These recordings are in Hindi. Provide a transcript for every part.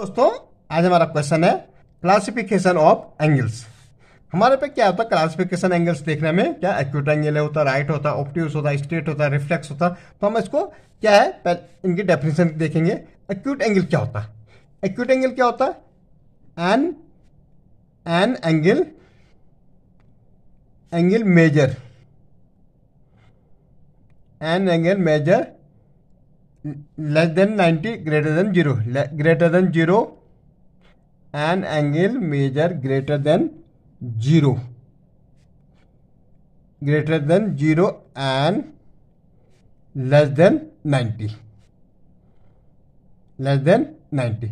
दोस्तों आज हमारा क्वेश्चन है क्लासिफिकेशन ऑफ एंगल्स हमारे पे क्या होता है क्लासिफिकेशन एंगल्स देखने में क्या एक्यूट एंगल होता राइट होता है होता है स्ट्रेट होता है रिफ्लेक्स होता तो हम इसको क्या है इनकी डेफिनेशन देखेंगे एक्यूट एंगल क्या होता है एक्यूट एंगल क्या होता है an an angle angle measure an angle measure less than 90 greater than zero greater than zero an angle measure greater than zero greater than zero and less than 90 less than ninety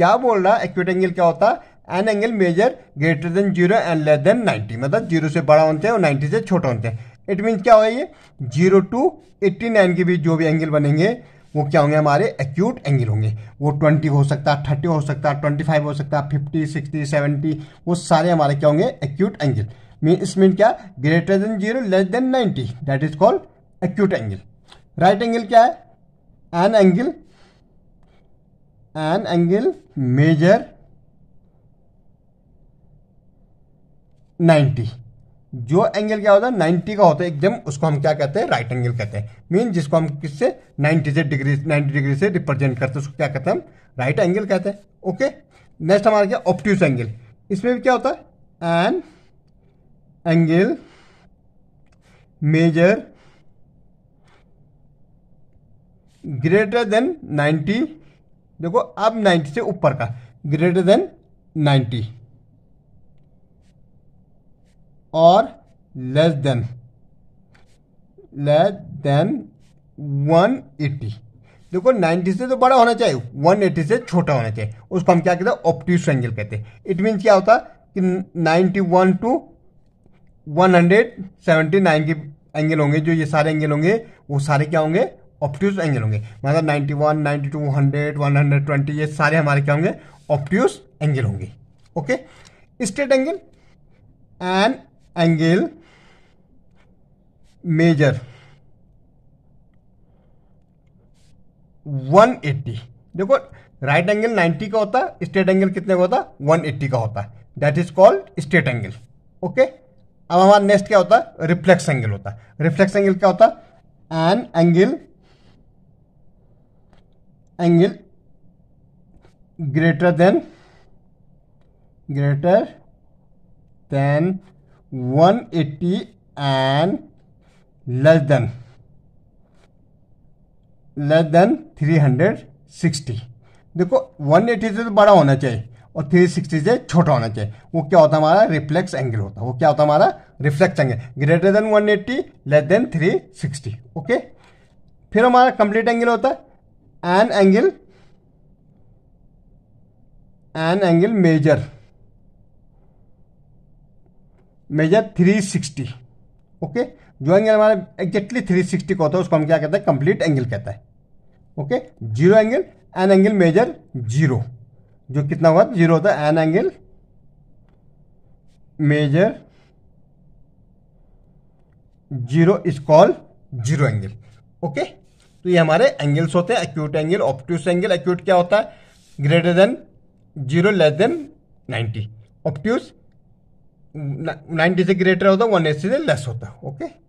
क्या बोल रहा है एक्यूट एंगल क्या होता है an angle measure greater than zero and less than ninety मतलब जीरो से बड़ा होते हैं और नाइन्टी से छोटा होते हैं इट मीन क्या होगा जीरो टू एट्टी नाइन के बीच जो भी एंगल बनेंगे वो क्या होंगे हमारे एक्यूट एंगल होंगे वो ट्वेंटी हो सकता है थर्टी हो सकता है ट्वेंटी फाइव हो सकता है फिफ्टी सिक्सटी सेवेंटी वो सारे हमारे क्या होंगे एक्यूट एंगल मीन इस मीन क्या greater than zero less than ninety that is called acute angle right angle क्या है an angle an angle measure ninety जो एंगल क्या होता है 90 का होता है एकदम उसको हम क्या कहते हैं राइट एंगल कहते हैं मीन जिसको हम किससे 90 से डिग्री 90 डिग्री से रिप्रेजेंट करते हैं उसको क्या कहते हैं हम राइट एंगल कहते हैं ओके नेक्स्ट हमारा क्या ऑप्ट्यूस एंगल इसमें भी क्या होता है an angle measure greater than 90 देखो अब 90 से ऊपर का ग्रेटर देन नाइन्टी और less than less than eighty देखो 90 से तो बड़ा होना चाहिए 180 से छोटा होना चाहिए उसको हम क्या कहते हैं ऑप्टिव एंगल कहते हैं इट मीन्स क्या होता कि 91 टू 179 के एंगल होंगे जो ये सारे एंगल होंगे वो सारे क्या होंगे ऑप्टिव एंगल होंगे मतलब 91, 92, 100, 120 ये सारे हमारे क्या होंगे ऑप्टिव एंगल होंगे okay straight angle and angle measure 180 देखो राइट एंगल 90 का होता है स्ट्रेट एंगल कितने का होता है 180 का होता है that is called straight angle okay अब हमारा नेक्स्ट क्या होता है रिफ्लेक्स एंगल होता है रिफ्लेक्स एंगल क्या होता है an angle angle greater than greater than one eighty and less than less than three hundred sixty देखो वन एट्टी से तो बड़ा होना चाहिए और थ्री सिक्सटी से छोटा होना चाहिए वो क्या होता है हमारा रिफ्लेक्स एंगल होता है वो क्या होता है हमारा reflex angle greater than one eighty less than three sixty okay फिर हमारा कंप्लीट एंगल होता है an angle an angle measure measure 360 okay जो एंगल हमारा एग्जैक्टली 360 का होता है उसको हम क्या कहते हैं कंप्लीट एंगल कहता है okay zero angle an angle measure zero जो कितना हुआ जीरो होता है an angle measure zero is call zero angle okay तो ये हमारे एंगल्स होते हैं acute angle obtuse angle acute क्या होता है greater than zero less than ninety obtuse ninety से ग्रेटर होता है वन एट्टी से लेस होता है ओके